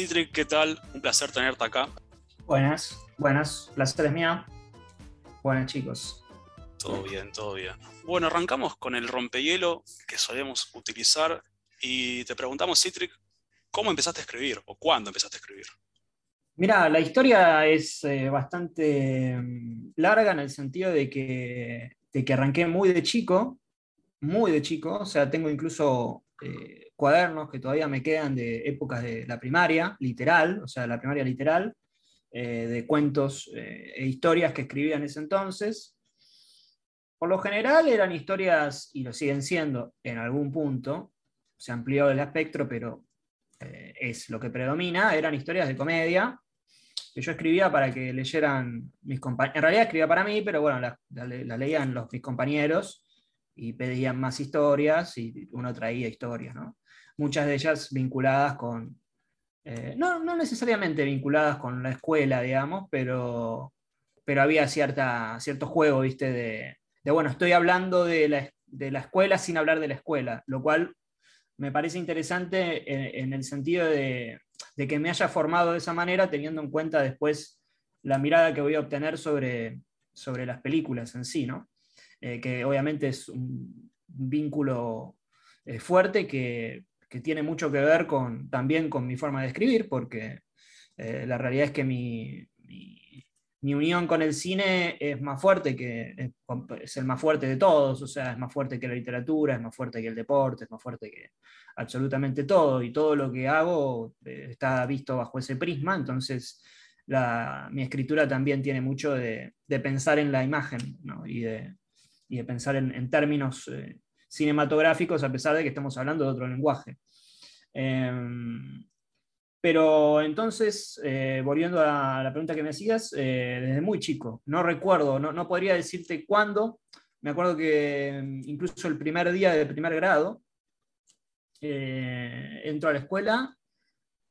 Citric, ¿qué tal? Un placer tenerte acá. Buenas, buenas, placer es mío. Buenas chicos. Todo bien, todo bien. Bueno, arrancamos con el rompehielo que solemos utilizar y te preguntamos, Citric, ¿cómo empezaste a escribir o cuándo empezaste a escribir? Mira, la historia es eh, bastante mm, larga en el sentido de que, que arranqué muy de chico, muy de chico, o sea, tengo incluso eh, cuadernos que todavía me quedan de épocas de la primaria, literal, o sea, la primaria literal, eh, de cuentos eh, e historias que escribía en ese entonces. Por lo general eran historias, y lo siguen siendo en algún punto, se amplió el espectro, pero eh, es lo que predomina, eran historias de comedia que yo escribía para que leyeran mis compañeros, en realidad escribía para mí, pero bueno, las la, leían los, mis compañeros, y pedían más historias y uno traía historias, ¿no? Muchas de ellas vinculadas con, eh, no, necesariamente vinculadas con la escuela, digamos, pero, pero había cierta, cierto juego, ¿viste? De, bueno, estoy hablando de la, escuela sin hablar de la escuela, lo cual me parece interesante en, el sentido de, de, que me haya formado de esa manera, teniendo en cuenta después la mirada que voy a obtener sobre, sobre las películas en sí, ¿no? Eh, que obviamente es un vínculo eh, fuerte que, tiene mucho que ver con, también con mi forma de escribir, porque eh, la realidad es que mi, mi, unión con el cine es más fuerte que es, el más fuerte de todos, o sea, es más fuerte que la literatura, es más fuerte que el deporte, es más fuerte que absolutamente todo, y todo lo que hago está visto bajo ese prisma, entonces... mi escritura también tiene mucho de, pensar en la imagen ¿no? y de, y de pensar en, términos eh, cinematográficos, a pesar de que estamos hablando de otro lenguaje. Em, pero entonces, eh, volviendo a la pregunta que me hacías, eh, desde muy chico, no recuerdo, no, podría decirte cuándo, me acuerdo que mm, incluso el primer día de primer grado, entro a la escuela,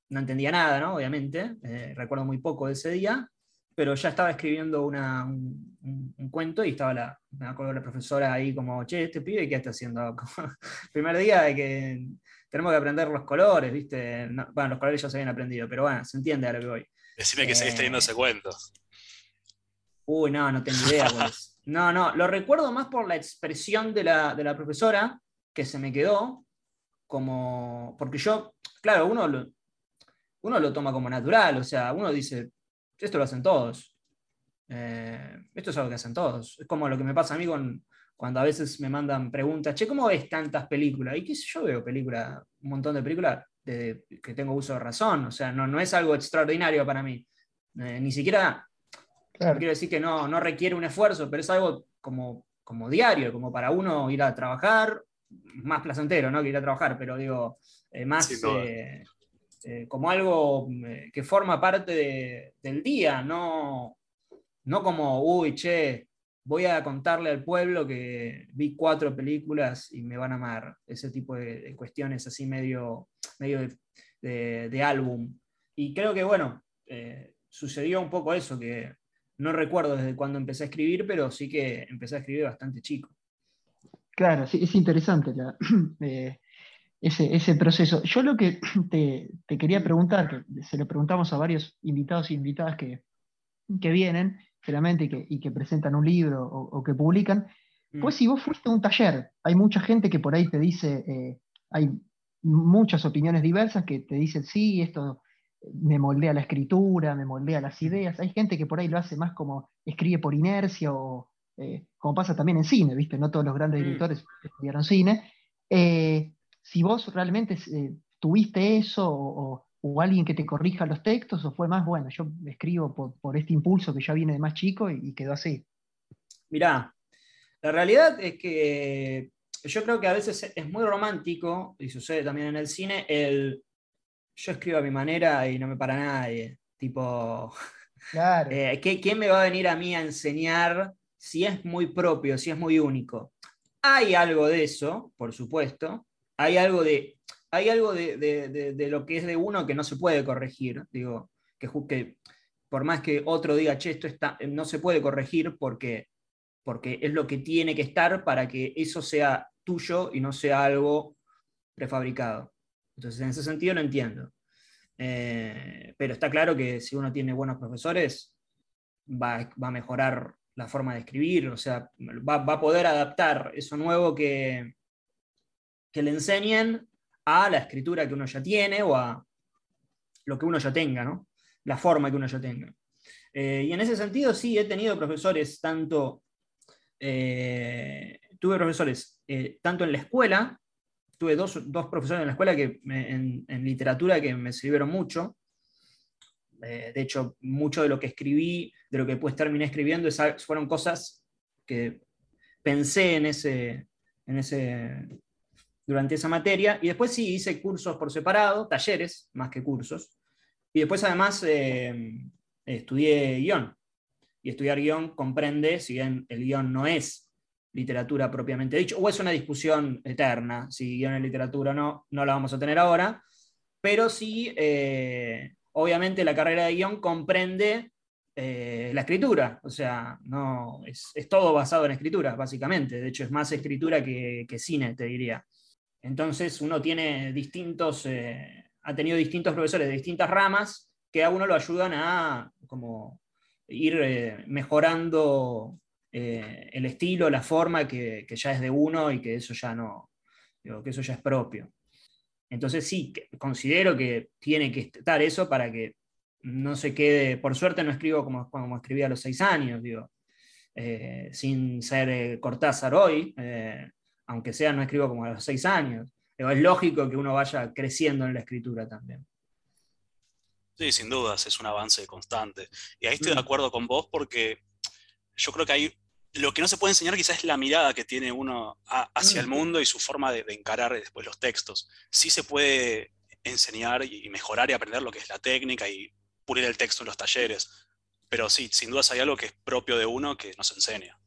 no entendía nada, ¿no? obviamente, recuerdo muy poco de ese día, pero ya estaba escribiendo un, cuento y estaba la, me acuerdo la profesora ahí como, che, este pibe, ¿qué está haciendo? Primer día de que tenemos que aprender los colores, ¿viste? bueno, los colores ya se habían aprendido, pero bueno, se entiende a lo que voy. Decime que seguís eh, teniendo ese cuento. Uy, no, no tengo idea. Pues. No, no, lo recuerdo más por la expresión de la, profesora que se me quedó, como, porque yo, claro, uno uno lo toma como natural, o sea, uno dice, esto lo hacen todos. Eh, esto es algo que hacen todos. Es como lo que me pasa a mí con, cuando a veces me mandan preguntas, che, ¿cómo ves tantas películas? Y qué sé yo, veo películas, un montón de películas que tengo uso de razón, o sea, no, no es algo extraordinario para mí. Eh, ni siquiera, quiero decir que no, no requiere un esfuerzo, pero es algo como, como diario, como para uno ir a trabajar, más placentero, ¿no? Que ir a trabajar, pero digo, eh, más... Este, como algo mm, eh, que forma parte del día, no, no como, uy, che, voy a contarle al pueblo que vi cuatro películas y me van a amar. Ese tipo de, cuestiones así medio, medio de, álbum. Y creo que, bueno, eh, sucedió un poco eso, que no recuerdo desde cuando empecé a escribir, pero sí que empecé a escribir bastante chico. Claro, sí, es interesante. ya ese, proceso. Yo lo que te, quería preguntar, que se lo preguntamos a varios invitados e invitadas que, que vienen, claramente, y que, presentan un libro o, que publican, pues si vos fuiste a un taller, hay mucha gente que por ahí te dice, eh, hay muchas opiniones diversas que te dicen, sí, esto me moldea la escritura, me moldea las ideas. Hay gente que por ahí lo hace más como escribe por inercia o eh, como pasa también en cine, ¿viste? No todos los grandes mm. directores estudiaron cine. Eh, si vos realmente eh, tuviste eso o, alguien que te corrija los textos, o fue más, bueno, yo escribo por, este impulso que ya viene de más chico y, quedó así. Mirá, la realidad es que yo creo que a veces es muy romántico, y sucede también en el cine, el yo escribo a mi manera y no me para nadie. Tipo, eh, ¿quién me va a venir a mí a enseñar si es muy propio, si es muy único? Hay algo de eso, por supuesto, hay algo de, hay algo de, lo que es de uno que no se puede corregir, digo, que, por más que otro diga, che, esto está, no se puede corregir porque, porque es lo que tiene que estar para que eso sea tuyo y no sea algo prefabricado. Entonces, en ese sentido no entiendo. Eh, pero está claro que si uno tiene buenos profesores, va, a mejorar la forma de escribir, o sea, va a poder adaptar eso nuevo que, que le enseñen a la escritura que uno ya tiene o a lo que uno ya tenga, ¿no? La forma que uno ya tenga. Eh, y en ese sentido, sí, he tenido profesores, tanto, eh, tuve profesores, eh, tanto en la escuela, tuve dos, profesores en la escuela que en, literatura que me sirvieron mucho. de hecho, mucho de lo que escribí, de lo que después terminé escribiendo, fueron cosas que pensé en ese, en ese durante esa materia. Y después sí hice cursos por separado, talleres más que cursos. Y después además eh, estudié guión. Y estudiar guión comprende, si bien el guión no es literatura propiamente dicho, o es una discusión eterna, si guión es literatura o no, no la vamos a tener ahora, pero sí, eh, obviamente la carrera de guión comprende eh, la escritura, o sea, no, es, todo basado en escritura, básicamente, de hecho es más escritura que, que cine, te diría. Entonces uno tiene distintos, eh, ha tenido distintos profesores de distintas ramas que a uno lo ayudan a como, ir eh, mejorando eh, el estilo, la forma que, ya es de uno y que eso ya no, que eso ya es propio. Entonces sí, considero que tiene que estar eso para que no se quede, por suerte no escribo como, como escribí a los seis años, digo, sin ser Cortázar hoy, aunque sea no escribo como a los seis años. Pero es lógico que uno vaya creciendo en la escritura también. Sí, sin dudas, es un avance constante. Y ahí estoy de mm. acuerdo con vos porque yo creo que ahí lo que no se puede enseñar quizás es la mirada que tiene uno hacia el mm. mundo y su forma de, de, encarar después los textos. Sí se puede enseñar y mejorar y aprender lo que es la técnica y pulir el texto en los talleres, pero sí, sin dudas hay algo que es propio de uno que nos enseña.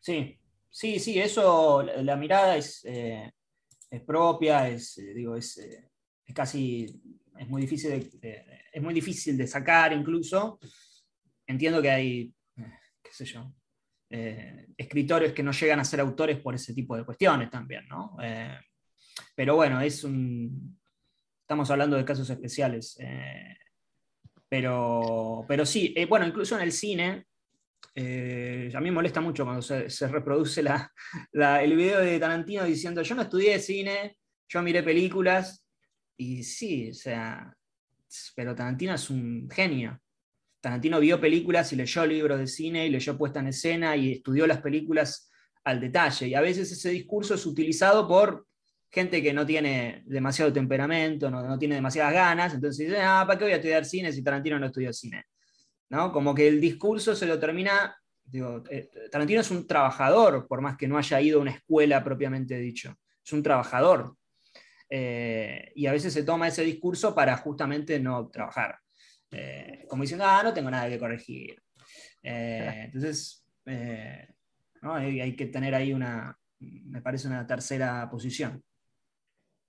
Sí, Sí, sí, eso, la, mirada es, eh, es, propia, es, eh, digo, eh, es, casi, es muy, difícil de, es muy difícil de sacar incluso. Entiendo que hay, qué sé yo, escritores que no llegan a ser autores por ese tipo de cuestiones también, ¿no? pero bueno, es un, estamos hablando de casos especiales. pero, pero sí, bueno, incluso en el cine, eh, a mí me molesta mucho cuando se, reproduce el video de Tarantino diciendo, yo no estudié cine, yo miré películas, y sí, o sea, pero Tarantino es un genio. Tarantino vio películas y leyó libros de cine y leyó puesta en escena y estudió las películas al detalle. Y a veces ese discurso es utilizado por gente que no tiene demasiado temperamento, no, tiene demasiadas ganas, entonces dice, ah, ¿para qué voy a estudiar cine si Tarantino no estudió cine? Como que el discurso se lo termina. Eh, Tarantino es un trabajador, por más que no haya ido a una escuela propiamente dicho. Es un trabajador. Eh, y a veces se toma ese discurso para justamente no trabajar. Eh, como diciendo, ah, no tengo nada que corregir. entonces, hay, que tener ahí una, me parece, una tercera posición.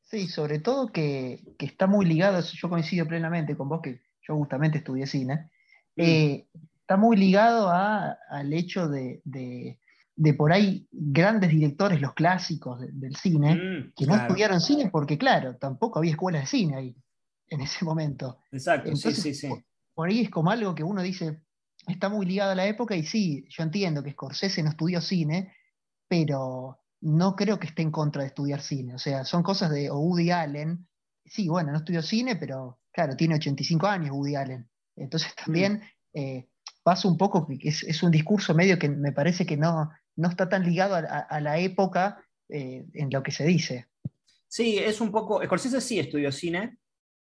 Sí, sobre todo que, que está muy ligado, yo coincido plenamente con vos, que yo justamente estudié cine, eh, está muy ligado al hecho de, por ahí grandes directores, los clásicos del cine, mm, que no estudiaron cine porque, claro, tampoco había escuelas de cine ahí en ese momento. Exacto, sí, sí, Por, ahí es como algo que uno dice, está muy ligado a la época y sí, yo entiendo que Scorsese no estudió cine, pero no creo que esté en contra de estudiar cine. O sea, son cosas de Woody Allen. Sí, bueno, no estudió cine, pero claro, tiene 85 años Woody Allen. Entonces mm. también eh, pasa un poco, es, es un discurso medio que me parece que no, no está tan ligado a, la época eh, en lo que se dice. Sí, es un poco, Scorsese sí estudió cine,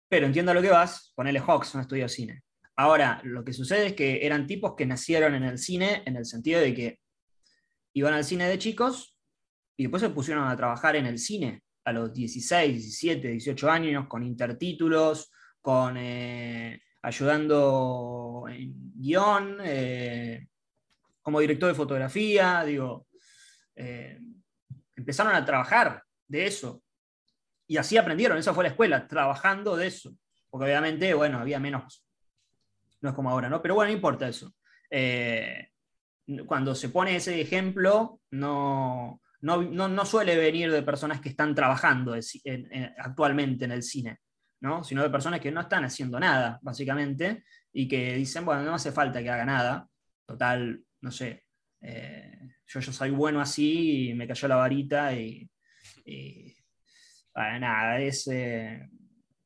pero entiendo lo que vas, ponele Hawks no estudió cine. Ahora, lo que sucede es que eran tipos que nacieron en el cine en el sentido de que iban al cine de chicos y después se pusieron a trabajar en el cine a los 16, 17, 18 años, con intertítulos, con eh, ayudando en guión, eh, como director de fotografía, digo, eh, empezaron a trabajar de eso. Y así aprendieron, esa fue la escuela, trabajando de eso. Porque obviamente, bueno, había menos, no es como ahora, ¿no? Pero bueno, no importa eso. Eh, cuando se pone ese ejemplo, no, no, no, suele venir de personas que están trabajando actualmente en el cine sino de personas que no están haciendo nada, básicamente, y que dicen, bueno, no hace falta que haga nada, total, no sé, eh, yo, yo soy bueno así y me cayó la varita y... nada, es... Eh,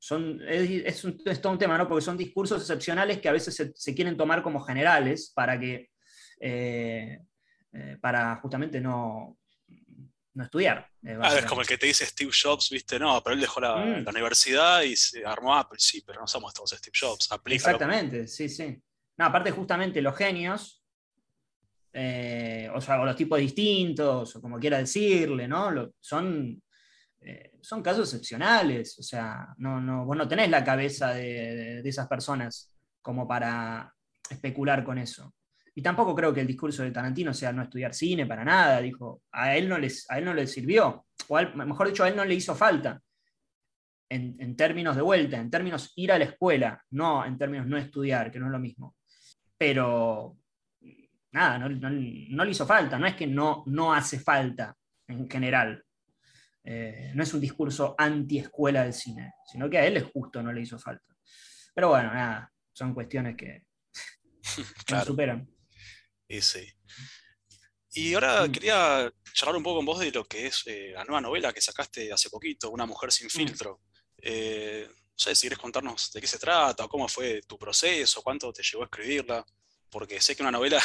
son, es, todo un tema, ¿no? Porque son discursos excepcionales que a veces se, quieren tomar como generales para que, eh, para justamente no, no estudiar. Eh, ah, es como el que te dice Steve Jobs, viste, no, pero él dejó mm. la, universidad y se armó Apple, sí, pero no somos todos Steve Jobs, Exactamente, sí, sí. No, aparte justamente los genios, eh, o sea, los tipos distintos, o como quiera decirle, ¿no? son, eh, son casos excepcionales, o sea, no, no, vos no tenés la cabeza de esas personas como para especular con eso. Y tampoco creo que el discurso de Tarantino sea no estudiar cine para nada, dijo, a él no, les, no le sirvió, o mejor dicho, a él no le hizo falta, en, términos de vuelta, en términos ir a la escuela, no en términos no estudiar, que no es lo mismo. Pero, nada, no, le hizo falta, no es que no, no hace falta en general. Eh, no es un discurso anti-escuela del cine, sino que a él es justo, no le hizo falta. Pero bueno, nada, son cuestiones que superan sí Y mm, ahora mm. quería charlar un poco con vos de lo que es eh, la nueva novela que sacaste hace poquito, Una mujer sin mm. filtro. Eh, no sé si quieres contarnos de qué se trata, cómo fue tu proceso, cuánto te llevó a escribirla, porque sé que una novela,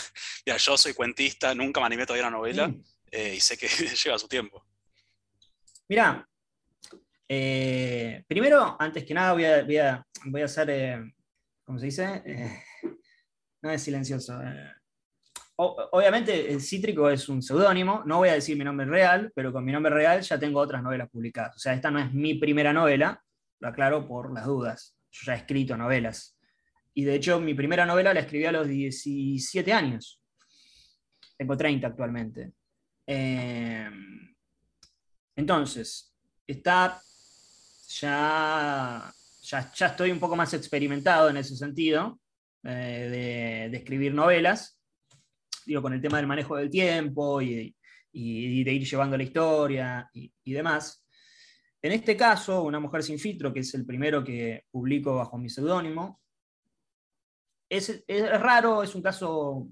ya yo soy cuentista, nunca me animé todavía a una novela, eh, y sé que lleva su tiempo. Mira, primero, antes que nada, voy a, voy a, hacer, ¿cómo se dice? no es silencioso obviamente el Cítrico es un seudónimo, no voy a decir mi nombre real, pero con mi nombre real ya tengo otras novelas publicadas. O sea, esta no es mi primera novela, lo aclaro por las dudas. Yo ya he escrito novelas. Y de hecho, mi primera novela la escribí a los 17 años. Tengo 30 actualmente. Em, entonces, está ya, ya, estoy un poco más experimentado en ese sentido eh, de, escribir novelas con el tema del manejo del tiempo y, de ir llevando la historia y, demás. En este caso, Una mujer sin filtro, que es el primero que publico bajo mi seudónimo, es, raro, es un caso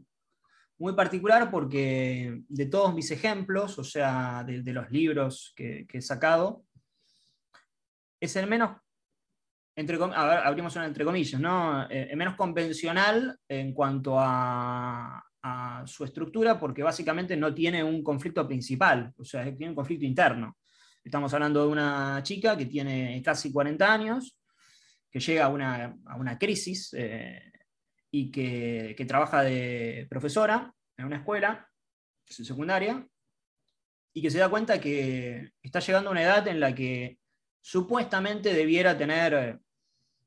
muy particular porque de todos mis ejemplos, o sea, de, los libros que, he sacado, es el menos, entre, abrimos una entre comillas, ¿no? Eh, menos convencional en cuanto a, a su estructura porque básicamente no tiene un conflicto principal, o sea, tiene un conflicto interno. Estamos hablando de una chica que tiene casi 40 años, que llega a una, crisis eh, y que, trabaja de profesora en una escuela secundaria y que se da cuenta que está llegando a una edad en la que supuestamente debiera tener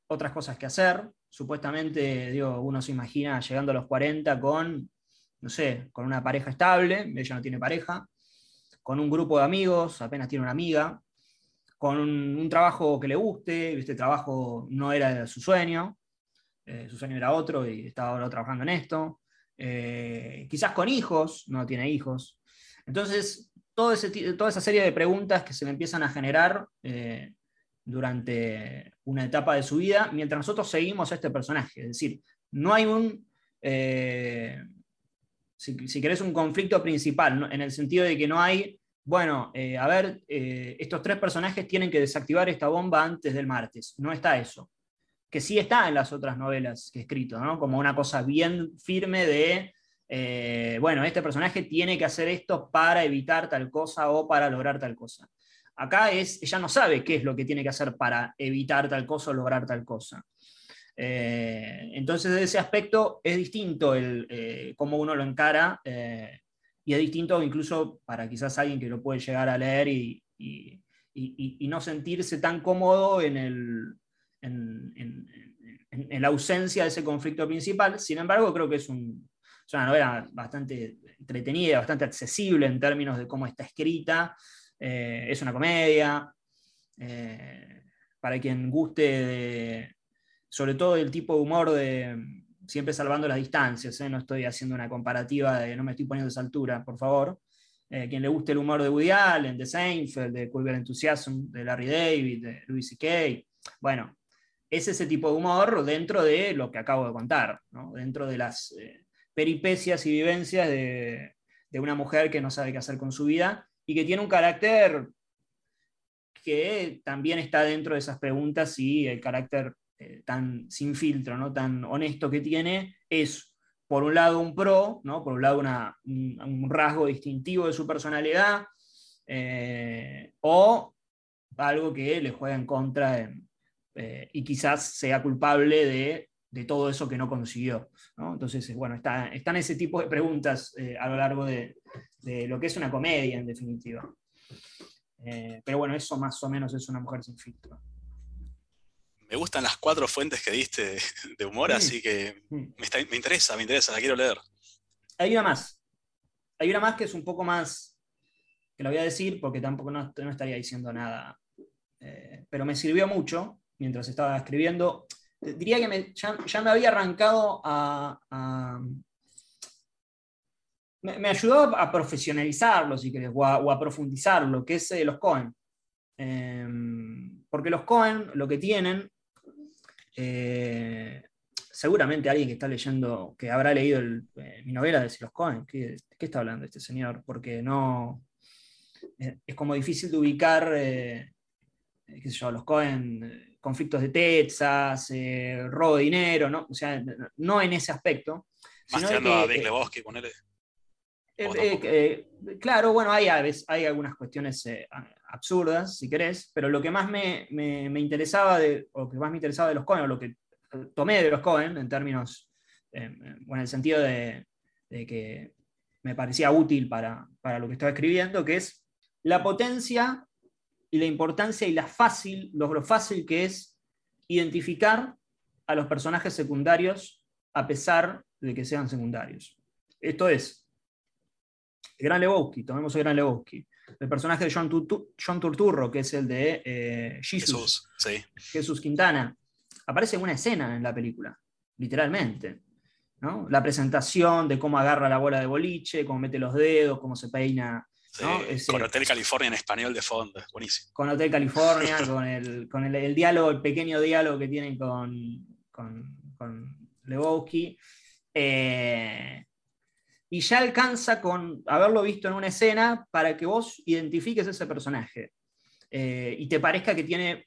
otras cosas que hacer. Supuestamente, digo, uno se imagina llegando a los 40 con no sé, con una pareja estable, ella no tiene pareja, con un grupo de amigos, apenas tiene una amiga, con un, trabajo que le guste, este trabajo no era su sueño, eh, su sueño era otro y estaba ahora trabajando en esto, eh, quizás con hijos, no tiene hijos. Entonces, toda esa serie de preguntas que se le empiezan a generar eh, durante una etapa de su vida, mientras nosotros seguimos a este personaje. Es decir, no hay un, si, querés, un conflicto principal, en el sentido de que no hay, bueno, eh, a ver, eh, estos tres personajes tienen que desactivar esta bomba antes del martes. No está eso. Que sí está en las otras novelas que he escrito, ¿no? Como una cosa bien firme de, eh, bueno, este personaje tiene que hacer esto para evitar tal cosa o para lograr tal cosa. Acá es, ella no sabe qué es lo que tiene que hacer para evitar tal cosa o lograr tal cosa. Eh, entonces, de ese aspecto es distinto el, eh, cómo uno lo encara eh, y es distinto incluso para quizás alguien que lo puede llegar a leer y, no sentirse tan cómodo en, en, la ausencia de ese conflicto principal. Sin embargo, creo que es, es una novela bastante entretenida, bastante accesible en términos de cómo está escrita. es una comedia. para quien guste de, sobre todo el tipo de humor de, mm, siempre salvando las distancias, ¿eh? no estoy haciendo una comparativa de no me estoy poniendo esa altura, por favor. Eh, quien le guste el humor de Woody Allen, de Seinfeld, de Culver Enthusiasm, de Larry David, de Louis C.K. Bueno, es ese tipo de humor dentro de lo que acabo de contar, dentro de las eh, peripecias y vivencias de, de una mujer que no sabe qué hacer con su vida y que tiene un carácter que también está dentro de esas preguntas y el carácter eh, tan sin filtro, ¿no? tan honesto que tiene, es por un lado un pro, ¿no? por un lado un, rasgo distintivo de su personalidad, eh, o algo que le juega en contra eh, y quizás sea culpable de, todo eso que no consiguió. Entonces, bueno, están ese tipo de preguntas a lo largo de, de, lo que es una comedia, en definitiva. pero bueno, eso más o menos es una mujer sin filtro me gustan las cuatro fuentes que diste de humor, así que mm. me, interesa, me interesa, la quiero leer. Hay una más. Hay una más que es un poco más, que la voy a decir porque tampoco no, estaría diciendo nada, eh, pero me sirvió mucho mientras estaba escribiendo. Eh, diría que ya, me había arrancado a... me, ayudó a profesionalizarlo, si querés, o a, o a profundizarlo, que es de eh, los Cohen. Em, porque los Cohen lo que tienen eh, seguramente alguien que está leyendo, que habrá leído eh, mi novela de los Cohen, ¿qué, está hablando este señor? Porque no. Eh, es como difícil de ubicar, qué sé yo, los Cohen, conflictos de Texas, robo de dinero, ¿no? O sea, no en ese aspecto. que, a ponele. claro, bueno, hay, hay algunas cuestiones absurdas, si querés, pero lo que más me, interesaba, de, o que más me interesaba de los Cohen, o lo que tomé de los Cohen, en términos, eh, bueno, en el sentido de, que me parecía útil para, lo que estaba escribiendo, que es la potencia y la importancia y la fácil, lo fácil que es identificar a los personajes secundarios a pesar de que sean secundarios. Esto es, Gran Lebowski, tomemos el Gran Lebowski el personaje de John, Turturro, que es el de eh, Jesus, Jesús, Jesús Quintana, aparece en una escena en la película, literalmente. ¿no? La presentación de cómo agarra la bola de boliche, cómo mete los dedos, cómo se peina. con Hotel California en español de fondo, buenísimo. Con Hotel California, con, el, diálogo, el pequeño diálogo que tienen con, con, con eh, y ya alcanza con haberlo visto en una escena para que vos identifiques ese personaje eh, y te parezca que tiene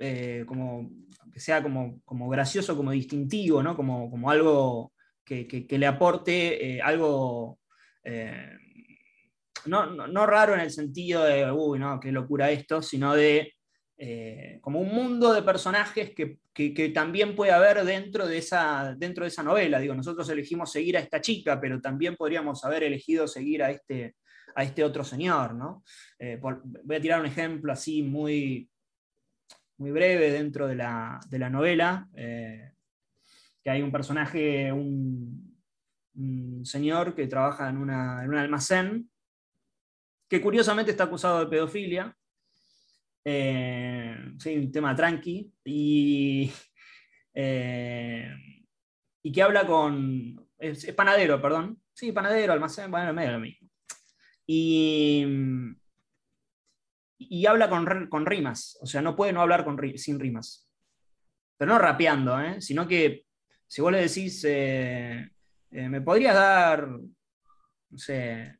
eh, como que sea como, como gracioso, como distintivo, como, como algo que, le aporte eh, algo no, no, raro en el sentido de, uy, no, qué locura esto, sino de eh, como un mundo de personajes que, también puede haber dentro de, esa, dentro de esa novela. Digo, nosotros elegimos seguir a esta chica, pero también podríamos haber elegido seguir a este, a este otro señor. Eh, voy a tirar un ejemplo así muy, muy breve dentro de la, novela, eh, que hay un personaje, un, señor que trabaja en, en un almacén, que curiosamente está acusado de pedofilia eh, sí, un tema tranqui. Y, eh, y que habla con. Es, panadero, perdón. Sí, panadero, almacén, bueno, medio lo mismo. Y, mm, y habla con, rimas. O sea, no puede no hablar sin rimas. Pero no rapeando, ¿eh? sino que si vos le decís, ¿me podrías dar, no sé,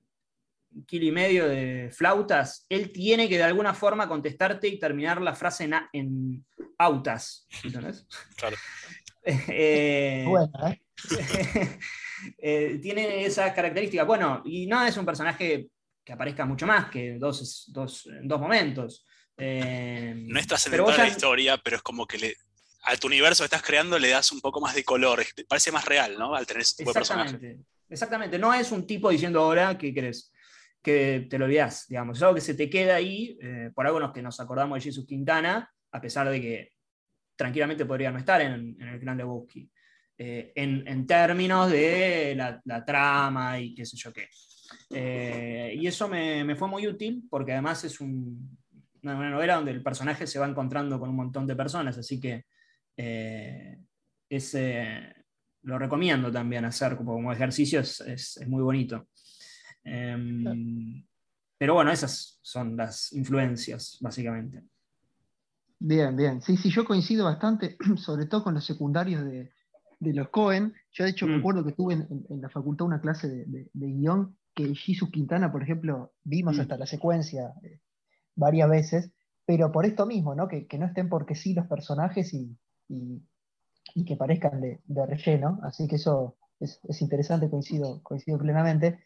kilo y medio de flautas, él tiene que de alguna forma contestarte y terminar la frase en, autas. Eh, ¿eh? Eh, tiene esas características. Bueno, y no es un personaje que aparezca mucho más que dos, dos, momentos. no es trascendental la historia, pero es como que le, a tu universo que estás creando le das un poco más de color. Parece más real, ¿no? Al tener ese tipo de personaje. Exactamente. No es un tipo diciendo ahora qué crees que te lo olvidás, digamos. Es algo que se te queda ahí, eh, por algunos que nos acordamos de Jesus Quintana, a pesar de que tranquilamente podría no estar en, el gran Lebowski, eh, en, términos de la, trama y qué sé yo qué. Eh, y eso me, fue muy útil porque además es una, novela donde el personaje se va encontrando con un montón de personas, así que eh, ese lo recomiendo también hacer como, ejercicio, es muy bonito. Pero bueno, esas son las influencias, básicamente. Bien, bien. Sí, sí, yo coincido bastante, sobre todo con los secundarios de, los Cohen. Yo, de hecho, recuerdo mm. que tuve en, en, la facultad una clase de, guión que Jesús Quintana, por ejemplo, vimos mm. hasta la secuencia eh, varias veces, pero por esto mismo, Que, no estén porque sí los personajes y, que parezcan de, relleno. Así que eso es, es interesante, coincido, coincido plenamente.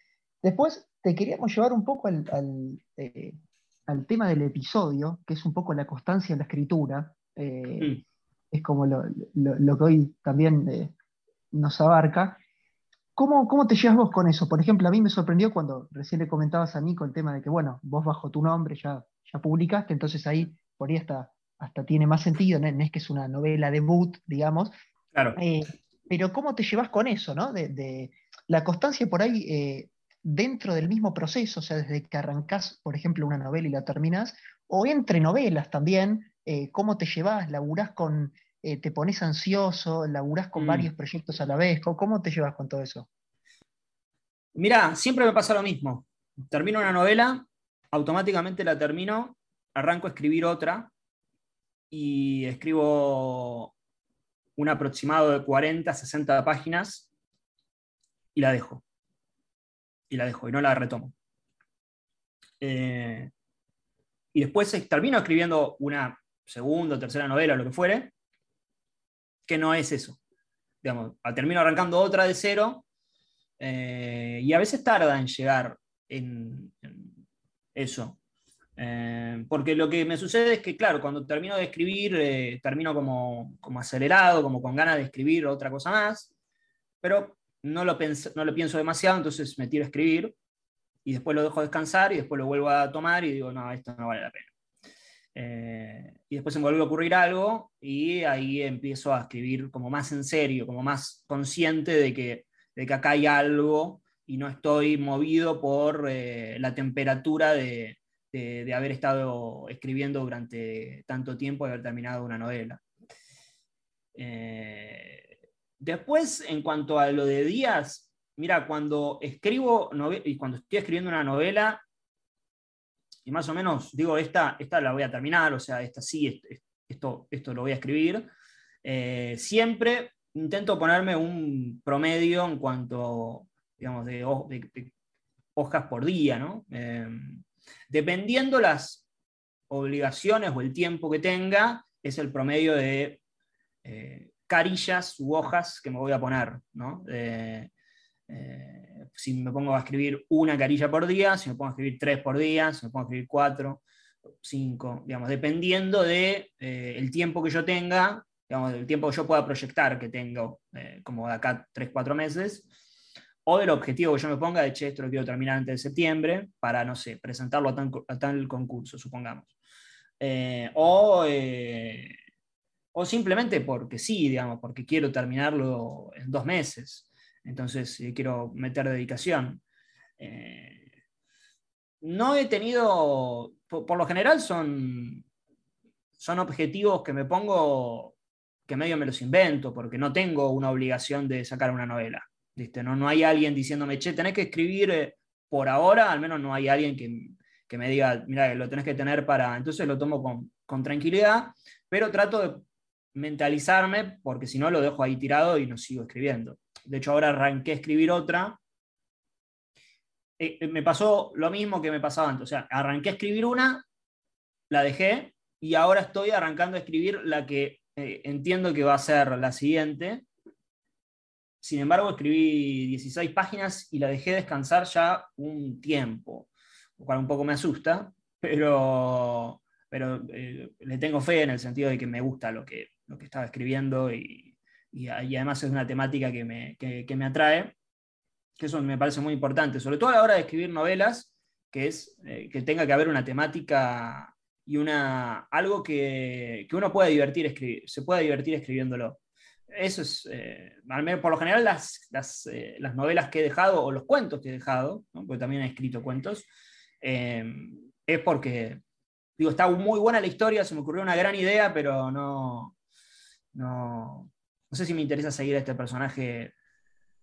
Después te queríamos llevar un poco eh, al, tema del episodio, que es un poco la constancia en la escritura. Eh, es como lo, que hoy también eh, nos abarca. ¿Cómo, ¿Cómo, te llevas vos con eso? Por ejemplo, a mí me sorprendió cuando recién le comentabas a Nico el tema de que, bueno, vos bajo tu nombre ya, ya publicaste, entonces ahí por ahí hasta, tiene más sentido, no, es que es una novela debut, digamos. Claro. pero ¿cómo te llevas con eso, no? la constancia por ahí dentro del mismo proceso, o sea, desde que arrancás, por ejemplo, una novela y la terminas, o entre novelas también, eh, cómo te llevas, laburás con, eh, te pones ansioso, laburás con mm. varios proyectos a la vez, ¿cómo te llevas con todo eso? Mirá, siempre me pasa lo mismo. Termino una novela, automáticamente la termino, arranco a escribir otra y escribo un aproximado de 40, 60 páginas y la dejo y la dejo y no la retomo. Eh, y después termino escribiendo una segunda o tercera novela lo que fuere, que no es eso. Digamos, ah, termino arrancando otra de cero eh, y a veces tarda en llegar en, eso. Eh, porque lo que me sucede es que, claro, cuando termino de escribir, termino como, como acelerado, como con ganas de escribir otra cosa más, pero no lo, no lo pienso demasiado, entonces me tiro a escribir y después lo dejo descansar y después lo vuelvo a tomar y digo, no, esto no vale la pena. Eh, y después se me vuelve a ocurrir algo y ahí empiezo a escribir como más en serio, como más consciente de que, de que acá hay algo y no estoy movido por eh, la temperatura de, haber estado escribiendo durante tanto tiempo y haber terminado una novela. Eh, Después, en cuanto a lo de días, mira, cuando escribo y cuando estoy escribiendo una novela, y más o menos digo, esta, esta la voy a terminar, o sea, esta sí, esto, esto lo voy a escribir, eh, siempre intento ponerme un promedio en cuanto, digamos, de, hojas por día, ¿no? Em, dependiendo las obligaciones o el tiempo que tenga, es el promedio de eh, carillas u hojas que me voy a poner, ¿no? Eh, eh, si me pongo a escribir una carilla por día, si me pongo a escribir tres por día, si me pongo a escribir cuatro, cinco, digamos, dependiendo del de, eh, el tiempo que yo tenga, digamos, del tiempo que yo pueda proyectar que tengo, como de acá tres, cuatro meses, o del objetivo que yo me ponga de, che, esto lo quiero terminar antes de septiembre para, no sé, presentarlo a tal, concurso, supongamos. o o simplemente porque sí, digamos, porque quiero terminarlo en dos meses, entonces eh, quiero meter dedicación. Eh, no he tenido, por, lo general son, son objetivos que me pongo, que medio me los invento, porque no tengo una obligación de sacar una novela. No, no hay alguien diciéndome, che, tenés que escribir eh, por ahora, al menos no hay alguien que, me diga, mira, lo tenés que tener para... Entonces lo tomo con tranquilidad, pero trato de mentalizarme, porque si no lo dejo ahí tirado y no sigo escribiendo. De hecho, ahora arranqué a escribir otra. Eh, eh, me pasó lo mismo que me pasaba antes. O sea, arranqué a escribir una, la dejé, y ahora estoy arrancando a escribir la que eh, entiendo que va a ser la siguiente. Sin embargo, escribí 16 páginas y la dejé descansar ya un tiempo, lo cual un poco me asusta, pero, pero le tengo fe en el sentido de que me gusta lo que, lo que estaba escribiendo y, y, además es una temática que me, que, me atrae, que eso me parece muy importante, sobre todo a la hora de escribir novelas, que es eh, que tenga que haber una temática y una, algo que, que uno pueda divertir escribir, se pueda divertir escribiéndolo. Eso es, eh, al menos por lo general, las, eh, las, novelas que he dejado o los cuentos que he dejado, porque también he escrito cuentos, es porque, digo, está muy buena la historia, se me ocurrió una gran idea, pero no, no, sé si me interesa seguir a este personaje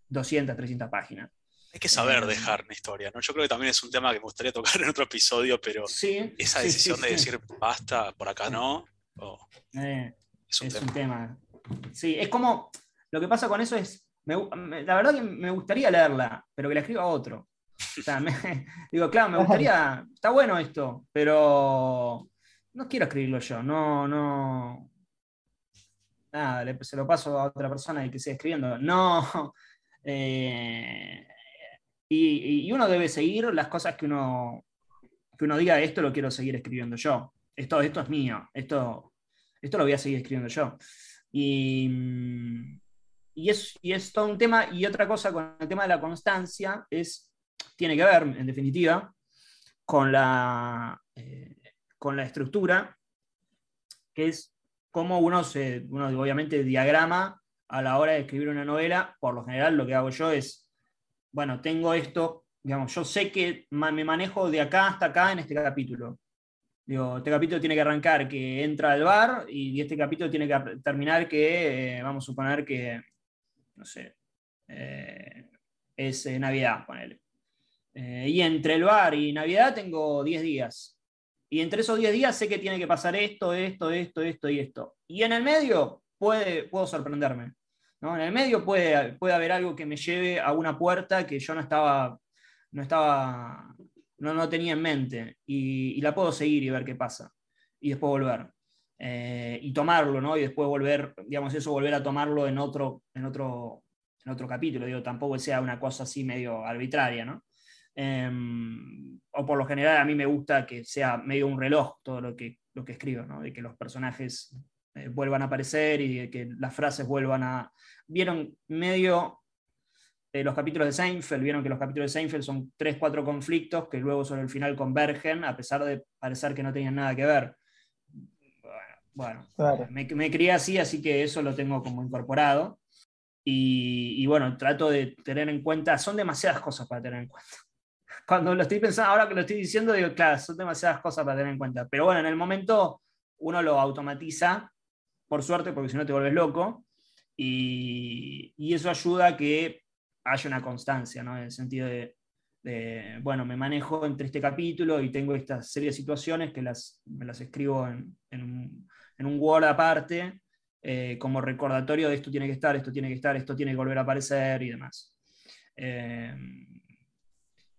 200, 300 páginas. Hay que saber dejar una historia, ¿no? Yo creo que también es un tema que me gustaría tocar en otro episodio, pero esa decisión de decir basta, por acá no, eh, es, un, tema. Sí, es como, lo que pasa con eso es, la verdad que me gustaría leerla, pero que la escriba otro. digo, claro, me gustaría, está bueno esto, pero no quiero escribirlo yo, no, no, nada, se lo paso a otra persona y que siga escribiendo. No. Eh, y, uno debe seguir las cosas que uno, que uno diga, esto lo quiero seguir escribiendo yo. Esto, esto es mío, esto, esto lo voy a seguir escribiendo yo. Y, es, y todo un tema. Y otra cosa con el tema de la constancia es, tiene que ver, en definitiva, con la, eh, con la estructura, que es cómo uno se, uno obviamente diagrama a la hora de escribir una novela. Por lo general lo que hago yo es, bueno, tengo esto, digamos, yo sé que me manejo de acá hasta acá en este capítulo. Digo, este capítulo tiene que arrancar que entra al bar y este capítulo tiene que terminar que, eh, vamos a suponer que, no sé, eh, es eh, Navidad, ponele. él. y entre el bar y Navidad tengo 10 días. Y entre esos 10 días sé que tiene que pasar esto, esto, esto, esto y esto. Y en el medio puede, puedo sorprenderme. ¿no? En el medio puede, puede haber algo que me lleve a una puerta que yo no estaba, no, estaba, no, no tenía en mente. Y, la puedo seguir y ver qué pasa. Y después volver. Eh, y tomarlo, ¿no? Y después volver, digamos, eso, volver a tomarlo en otro, en otro, en otro capítulo. Digo, tampoco sea una cosa así medio arbitraria, ¿no? Em, por lo general a mí me gusta que sea medio un reloj todo lo que, lo que escribo, de que los personajes eh, vuelvan a aparecer y de que las frases vuelvan a... Vieron medio eh, los capítulos de Seinfeld, vieron que los capítulos de Seinfeld son tres, cuatro conflictos que luego sobre el final convergen a pesar de parecer que no tenían nada que ver. Bueno, me, crié así, así que eso lo tengo como incorporado. y, bueno, trato de tener en cuenta, son demasiadas cosas para tener en cuenta cuando lo estoy pensando, ahora que lo estoy diciendo, digo, claro, son demasiadas cosas para tener en cuenta. Pero bueno, en el momento uno lo automatiza, por suerte, porque si no te vuelves loco, y, y eso ayuda a que haya una constancia, ¿no? En el sentido de, bueno, me manejo entre este capítulo y tengo esta serie de situaciones que las, me las escribo en, en, un, en un Word aparte, eh, como recordatorio de esto tiene que estar, esto tiene que estar, esto tiene que volver a aparecer y demás. Eh,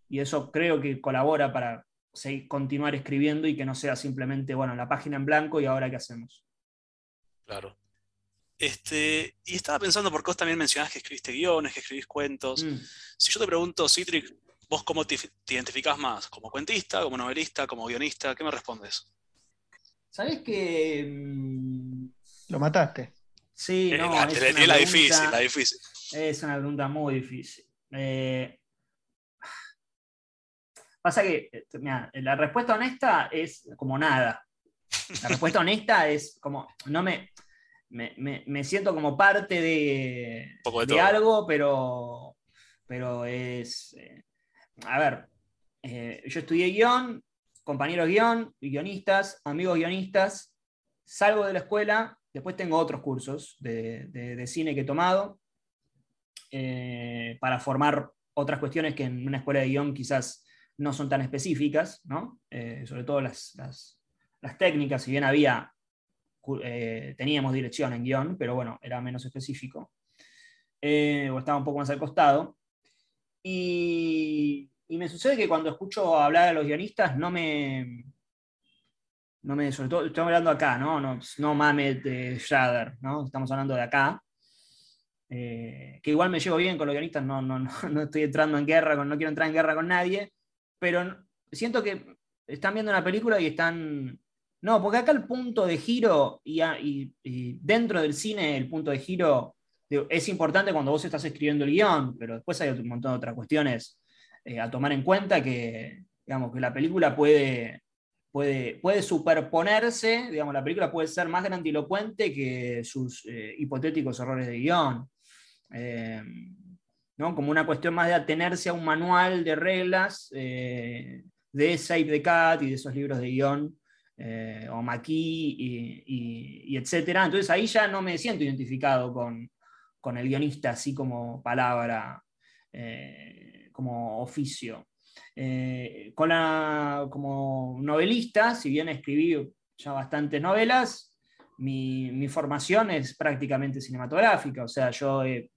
y eso creo que colabora para seguir, continuar escribiendo y que no sea simplemente, bueno, la página en blanco y ahora qué hacemos. Claro. Este, y estaba pensando, porque vos también mencionás que escribiste guiones, que escribís cuentos. Mm. Si yo te pregunto, Citric, ¿vos cómo te, identificás más? ¿Como cuentista, como novelista, como guionista? ¿Qué me respondes? Sabés que. Mm, Lo mataste. Sí, eh, es una difícil, difícil. Es una pregunta muy difícil. Eh, Pasa que, eh, la respuesta honesta es como nada. La respuesta honesta es como, no me, me, siento como parte de, algo, pero, pero es, eh, a ver, eh, yo estudié guión, compañeros guión, guionistas, amigos guionistas, salgo de la escuela, después tengo otros cursos de, cine que he tomado para formar otras cuestiones que en una escuela de guión quizás no son tan específicas, ¿no? Eh, sobre todo las, las, técnicas, si bien había, eh, teníamos dirección en guión, pero bueno, era menos específico, eh, o estaba un poco más al costado. Y, me sucede que cuando escucho hablar a los guionistas, no me... No me, sobre todo, estoy hablando acá, ¿no? No, no mames de Shader, ¿no? Estamos hablando de acá. que igual me llevo bien con los guionistas, no, no, no, no, estoy entrando en guerra, no quiero entrar en guerra con nadie, pero siento que están viendo una película y están... No, porque acá el punto de giro y, dentro del cine el punto de giro es importante cuando vos estás escribiendo el guión, pero después hay un montón de otras cuestiones eh, a tomar en cuenta que, digamos, que la película puede, puede, puede superponerse, digamos, la película puede ser más grandilocuente que sus eh, hipotéticos errores de guión. Eh, como una cuestión más de atenerse a un manual de reglas eh, de Save de Cat y de esos libros de guión, eh, o Maquis y, etc. etcétera. Entonces ahí ya no me siento identificado con, el guionista, así como palabra, eh, como oficio. con la, como novelista, si bien escribí ya bastantes novelas, mi, mi, formación es prácticamente cinematográfica, o sea, yo he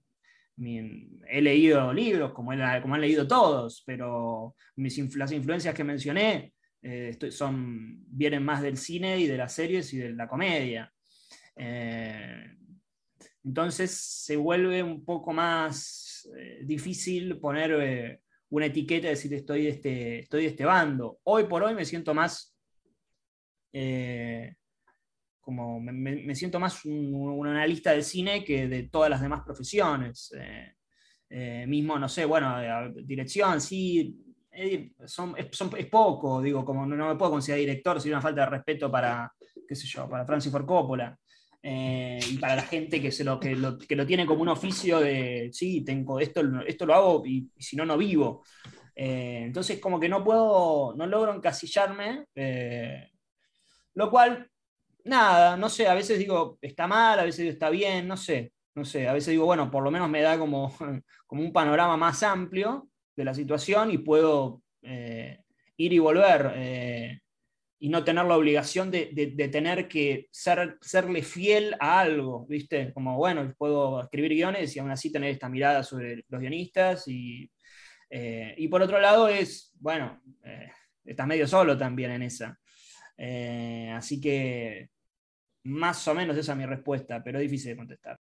he leído libros, como, como han leído todos, pero mis, las influencias que mencioné eh, son, vienen más del cine y de las series y de la comedia. Eh, entonces se vuelve un poco más eh, difícil poner una etiqueta y decir estoy de, este, estoy de este bando. Hoy por hoy me siento más como me, siento más un, analista de cine que de todas las demás profesiones. Eh, eh, mismo, no sé, bueno, eh, dirección, sí, son, es, poco, digo, como no, me puedo considerar director, sería una falta de respeto para, qué sé yo, para Francis Ford Coppola. y para la gente que, se lo, que, lo, tiene como un oficio de, sí, tengo, esto, esto lo hago y, si no, no vivo. entonces, como que no puedo, no logro encasillarme, lo cual nada, no sé, a veces digo, está mal, a veces digo, está bien, no sé, no sé, a veces digo, bueno, por lo menos me da como, como un panorama más amplio de la situación y puedo eh, ir y volver eh, y no tener la obligación de, tener que serle fiel a algo, ¿viste? Como, bueno, puedo escribir guiones y aún así tener esta mirada sobre los guionistas y, eh, y por otro lado es, bueno, estás medio solo también en esa. así que más o menos esa es mi respuesta, pero difícil de contestar.